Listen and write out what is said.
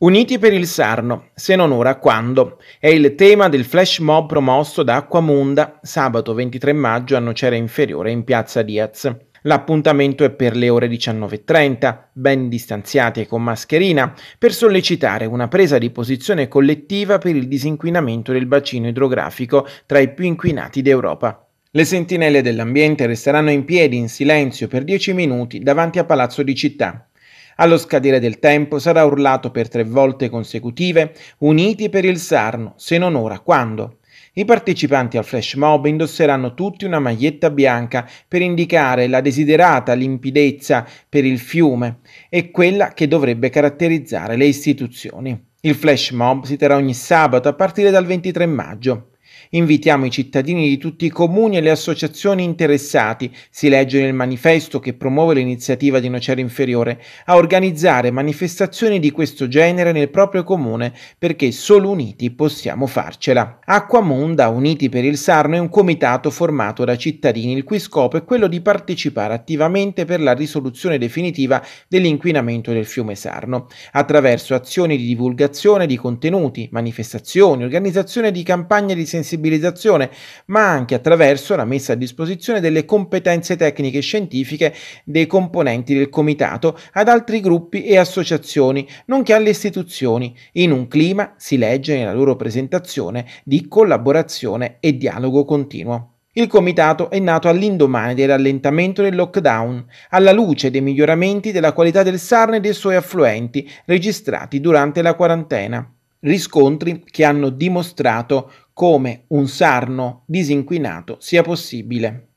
Uniti per il Sarno, se non ora quando, è il tema del flash mob promosso da Acquamunda sabato 23 maggio a Nocera Inferiore in piazza Diaz. L'appuntamento è per le ore 19.30, ben distanziati e con mascherina, per sollecitare una presa di posizione collettiva per il disinquinamento del bacino idrografico tra i più inquinati d'Europa. Le sentinelle dell'ambiente resteranno in piedi in silenzio per 10 minuti davanti a Palazzo di Città, allo scadere del tempo sarà urlato per tre volte consecutive Uniti per il Sarno, se non ora, quando? I partecipanti al flash mob indosseranno tutti una maglietta bianca per indicare la desiderata limpidezza per il fiume e quella che dovrebbe caratterizzare le istituzioni. Il flash mob si terrà ogni sabato a partire dal 23 maggio. Invitiamo i cittadini di tutti i comuni e le associazioni interessati, si legge nel manifesto che promuove l'iniziativa di Nocera Inferiore, a organizzare manifestazioni di questo genere nel proprio comune perché solo uniti possiamo farcela. Acquamonda, Uniti per il Sarno, è un comitato formato da cittadini il cui scopo è quello di partecipare attivamente per la risoluzione definitiva dell'inquinamento del fiume Sarno, attraverso azioni di divulgazione di contenuti, manifestazioni, organizzazione di campagne di sensibilizzazione sensibilizzazione, ma anche attraverso la messa a disposizione delle competenze tecniche e scientifiche dei componenti del comitato ad altri gruppi e associazioni, nonché alle istituzioni, in un clima, si legge nella loro presentazione, di collaborazione e dialogo continuo. Il comitato è nato all'indomani del rallentamento del lockdown, alla luce dei miglioramenti della qualità del Sarne e dei suoi affluenti registrati durante la quarantena riscontri che hanno dimostrato come un sarno disinquinato sia possibile.